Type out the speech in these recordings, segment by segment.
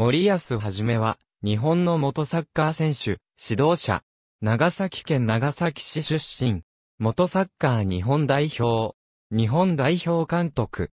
森安はじめは、日本の元サッカー選手、指導者、長崎県長崎市出身、元サッカー日本代表、日本代表監督。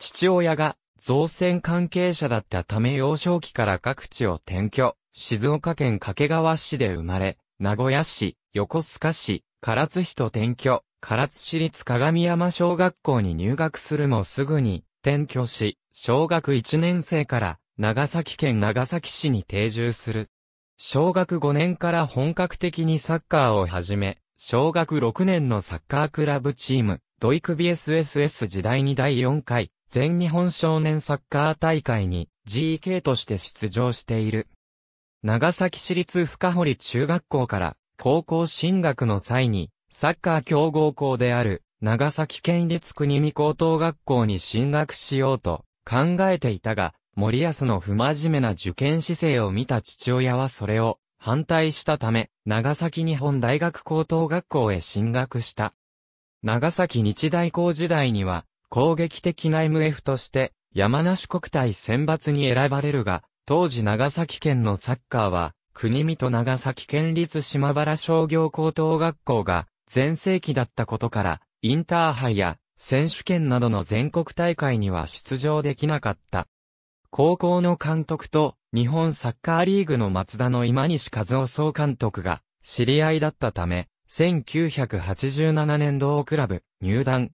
父親が造船関係者だったため幼少期から各地を転居、静岡県掛川市で生まれ、名古屋市、横須賀市、唐津市と転居、唐津市立鏡山小学校に入学するもすぐに転居し、小学1年生から長崎県長崎市に定住する。小学5年から本格的にサッカーを始め、小学6年のサッカークラブチーム、ドイクビ SSS 時代に第4回、全日本少年サッカー大会に GK として出場している。長崎市立深堀中学校から高校進学の際に、サッカー強豪校である長崎県立国見高等学校に進学しようと考えていたが、森安の不真面目な受験姿勢を見た父親はそれを反対したため、長崎日本大学高等学校へ進学した。長崎日大校時代には、攻撃的な MF として、山梨国体選抜に選ばれるが、当時長崎県のサッカーは、国見と長崎県立島原商業高等学校が全盛期だったことから、インターハイや選手権などの全国大会には出場できなかった。高校の監督と日本サッカーリーグの松田の今西和夫総監督が知り合いだったため、1987年同クラブ入団。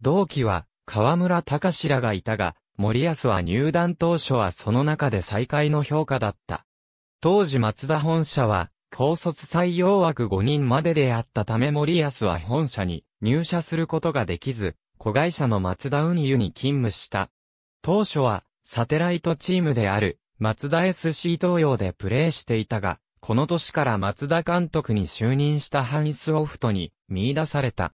同期は河村隆らがいたが、森安は入団当初はその中で最下位の評価だった。当時松田本社は、高卒採用枠5人までであったため森安は本社に入社することができず、子会社の松田運輸に勤務した。当初は、サテライトチームである、松田 SC 東洋でプレーしていたが、この年から松田監督に就任したハンス・オフトに見出された。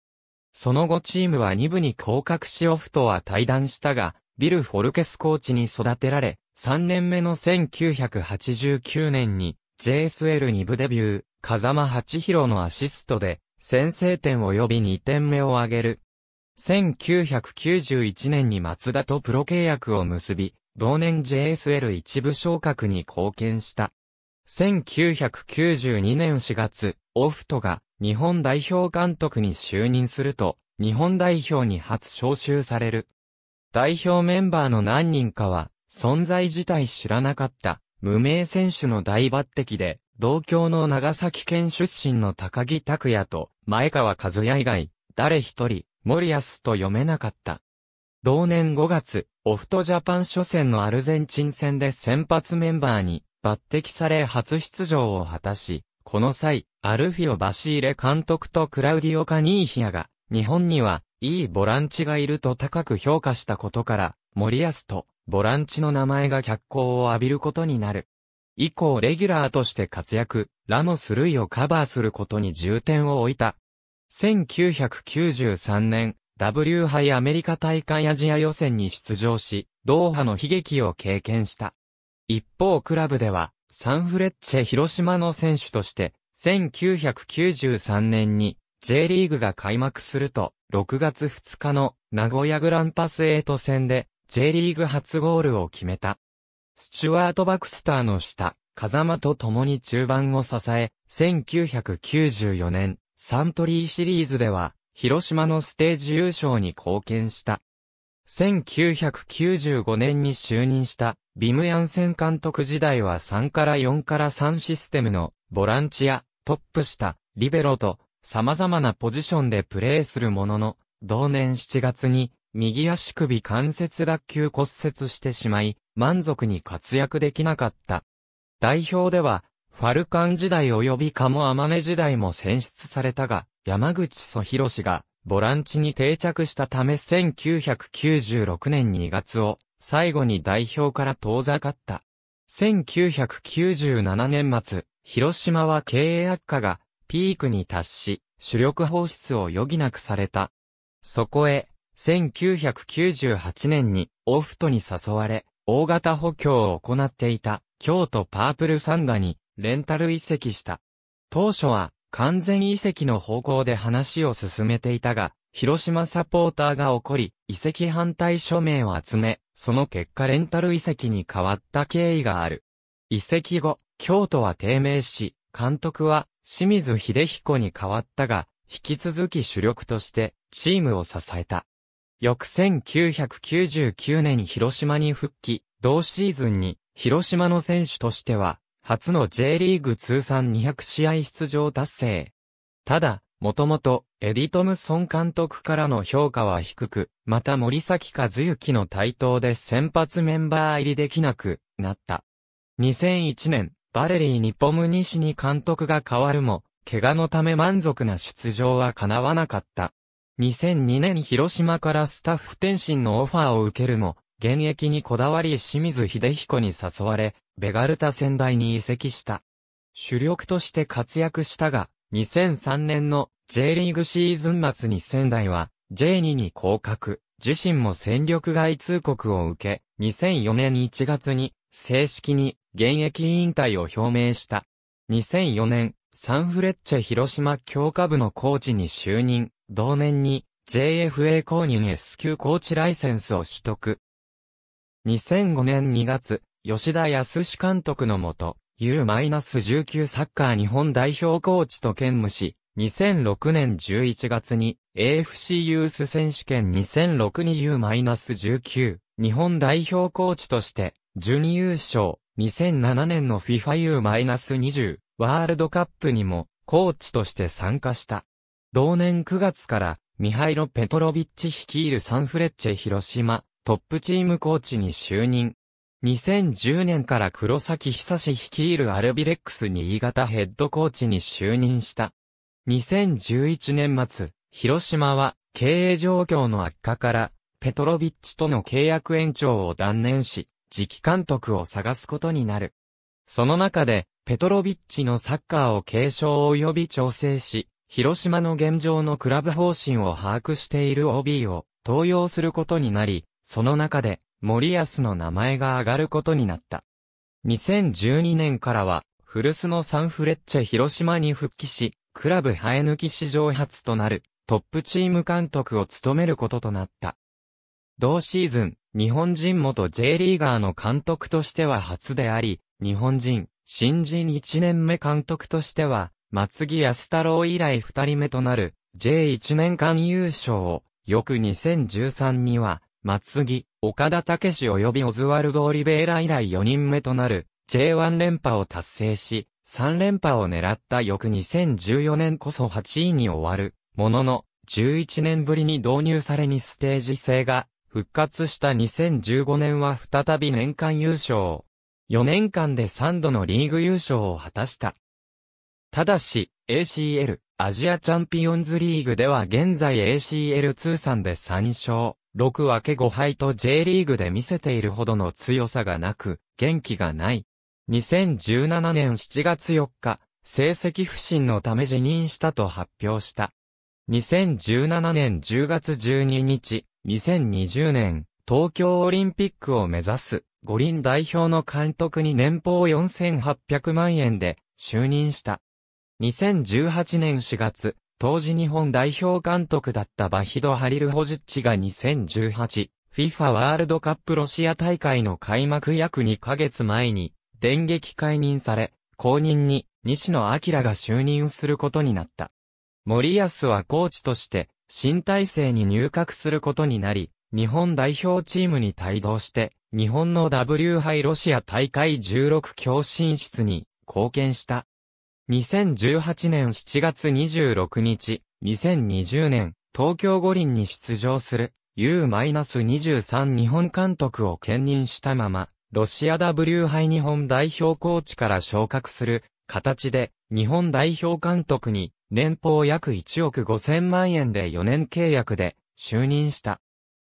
その後チームは2部に降格しオフトは退団したが、ビル・フォルケスコーチに育てられ、3年目の1989年に JSL2 部デビュー、風間八広のアシストで先制点及び2点目を挙げる。1991年に松田とプロ契約を結び、同年 JSL 一部昇格に貢献した。1992年4月、オフトが日本代表監督に就任すると、日本代表に初招集される。代表メンバーの何人かは、存在自体知らなかった、無名選手の大抜擢で、同郷の長崎県出身の高木拓也と、前川和也以外、誰一人、森安と読めなかった。同年5月、オフトジャパン初戦のアルゼンチン戦で先発メンバーに抜擢され初出場を果たし、この際、アルフィオ・バシーレ監督とクラウディオ・カニーヒアが、日本には、いいボランチがいると高く評価したことから、森安と、ボランチの名前が脚光を浴びることになる。以降レギュラーとして活躍、ラモス・ルイをカバーすることに重点を置いた。1993年、W 杯アメリカ大会アジア予選に出場し、ドーハの悲劇を経験した。一方クラブでは、サンフレッチェ広島の選手として、1993年に J リーグが開幕すると、6月2日の名古屋グランパス8戦で J リーグ初ゴールを決めた。スチュワート・バクスターの下、風間と共に中盤を支え、1994年、サントリーシリーズでは、広島のステージ優勝に貢献した。1995年に就任したビムヤンセン監督時代は3から4から3システムのボランチやトップ下、リベロと様々なポジションでプレーするものの、同年7月に右足首関節脱臼骨折してしまい、満足に活躍できなかった。代表では、ファルカン時代及びカモアマネ時代も選出されたが、山口祖博氏がボランチに定着したため1996年2月を最後に代表から遠ざかった。1997年末、広島は経営悪化がピークに達し、主力放出を余儀なくされた。そこへ、1998年にオフトに誘われ、大型補強を行っていた京都パープルサンガにレンタル移籍した。当初は完全移籍の方向で話を進めていたが、広島サポーターが怒り、移籍反対署名を集め、その結果レンタル移籍に変わった経緯がある。移籍後、京都は低迷し、監督は清水秀彦に変わったが、引き続き主力としてチームを支えた。翌1999年広島に復帰、同シーズンに広島の選手としては初の J リーグ通算200試合出場達成。ただ、もともと、エディ・トムソン監督からの評価は低く、また森崎和幸の台頭で先発メンバー入りできなくなった。2001年、バレリー・ニポム西に監督が変わるも、怪我のため満足な出場は叶わなかった。2002年広島からスタッフ転身のオファーを受けるも、現役にこだわり清水秀彦に誘われ、ベガルタ仙台に移籍した。主力として活躍したが、2003年の J リーグシーズン末に仙台は J2 に降格、自身も戦力外通告を受け、2004年1月に正式に現役引退を表明した。2004年、サンフレッチェ広島強化部のコーチに就任、同年に JFA 公認 S 級コーチライセンスを取得。2005年2月、吉田康監督のもと、U-19 サッカー日本代表コーチと兼務し、2006年11月に AFC ユース選手権2006に U-19 日本代表コーチとして準優勝2007年の FIFAU-20 ワールドカップにもコーチとして参加した。同年9月からミハイロ・ペトロビッチ率いるサンフレッチェ広島トップチームコーチに就任。2010年から黒崎久志率いるアルビレックス新潟ヘッドコーチに就任した。2011年末、広島は経営状況の悪化から、ペトロビッチとの契約延長を断念し、次期監督を探すことになる。その中で、ペトロビッチのサッカーを継承及び調整し、広島の現状のクラブ方針を把握している OB を登用することになり、その中で、森安の名前が上がることになった。2012年からは、古巣のサンフレッチェ広島に復帰し、クラブ生え抜き史上初となる、トップチーム監督を務めることとなった。同シーズン、日本人元 J リーガーの監督としては初であり、日本人、新人1年目監督としては、松木安太郎以来2人目となる、J1 年間優勝を、翌2013には、松木、岡田武史及びオズワルド・オリベーラ以来4人目となる J1 連覇を達成し、3連覇を狙った翌2014年こそ8位に終わる、ものの、11年ぶりに導入されにステージ制が、復活した2015年は再び年間優勝。4年間で3度のリーグ優勝を果たした。ただし、ACL、アジアチャンピオンズリーグでは現在 ACL 通算で3勝。6分け5敗と J リーグで見せているほどの強さがなく、元気がない。2017年7月4日、成績不振のため辞任したと発表した。2017年10月12日、2020年、東京オリンピックを目指す、五輪代表の監督に年俸4800万円で就任した。2018年4月、当時日本代表監督だったバヒド・ハリルホジッチが2018、FIFA ワールドカップロシア大会の開幕約2ヶ月前に、電撃解任され、後任に西野明が就任することになった。森安はコーチとして、新体制に入閣することになり、日本代表チームに帯同して、日本の W 杯ロシア大会16強進出に貢献した。2018年7月26日、2020年、東京五輪に出場する U-23 日本監督を兼任したまま、ロシア W 杯日本代表コーチから昇格する形で、日本代表監督に年俸約1億5000万円で4年契約で就任した。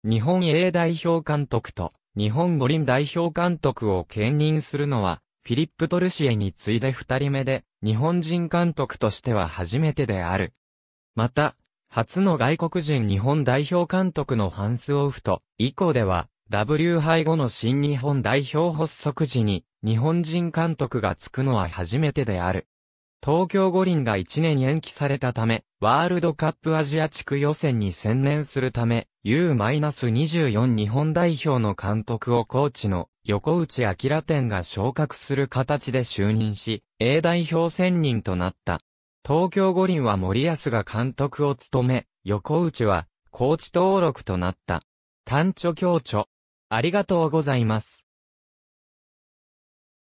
日本 A 代表監督と日本五輪代表監督を兼任するのはフィリップ・トルシエに次いで二人目で、日本人監督としては初めてである。また、初の外国人日本代表監督のハンス・オフト、以降では、W 杯後の新日本代表発足時に、日本人監督がつくのは初めてである。東京五輪が1年延期されたため、ワールドカップアジア地区予選に専念するため、U-24 日本代表の監督をコーチの横内明店が昇格する形で就任し、A 代表選任となった。東京五輪は森安が監督を務め、横内は、コーチ登録となった。単著強著。ありがとうございます。